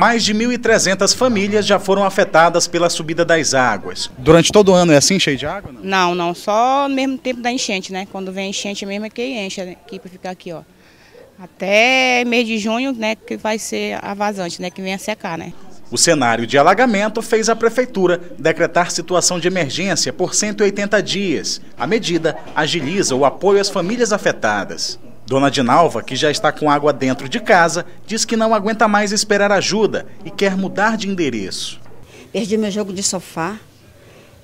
mais de 1.300 famílias já foram afetadas pela subida das águas. Durante todo o ano é assim, cheio de água? Não, não, não só no mesmo tempo da enchente, né? Quando vem enchente mesmo é que enche né? aqui para ficar aqui, ó. Até mês de junho, né, que vai ser a vazante, né, que vem a secar, né? O cenário de alagamento fez a prefeitura decretar situação de emergência por 180 dias. A medida agiliza o apoio às famílias afetadas. Dona Dinalva, que já está com água dentro de casa, diz que não aguenta mais esperar ajuda e quer mudar de endereço. Perdi meu jogo de sofá,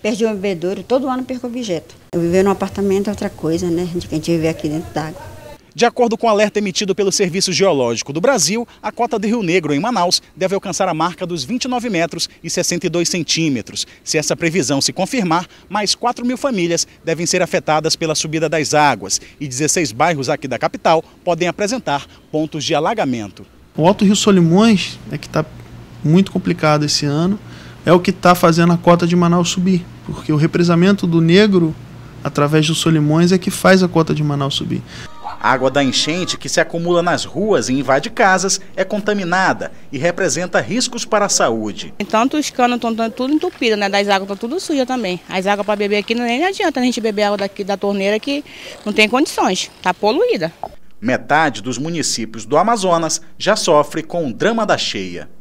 perdi o bebedouro, todo ano perco objeto. Eu viver num apartamento é outra coisa, né? De quem vive aqui dentro d'água. De acordo com o alerta emitido pelo Serviço Geológico do Brasil, a cota de Rio Negro em Manaus deve alcançar a marca dos 29 metros e 62 centímetros. Se essa previsão se confirmar, mais 4 mil famílias devem ser afetadas pela subida das águas e 16 bairros aqui da capital podem apresentar pontos de alagamento. O Alto Rio Solimões é que está muito complicado esse ano, é o que está fazendo a cota de Manaus subir, porque o represamento do negro através do Solimões é que faz a cota de Manaus subir. A água da enchente que se acumula nas ruas e invade casas é contaminada e representa riscos para a saúde. Então, tanto os canos estão tudo entupidos, né? Das águas estão tá tudo sujas também. As águas para beber aqui nem adianta a gente beber água daqui da torneira que não tem condições, está poluída. Metade dos municípios do Amazonas já sofre com o drama da cheia.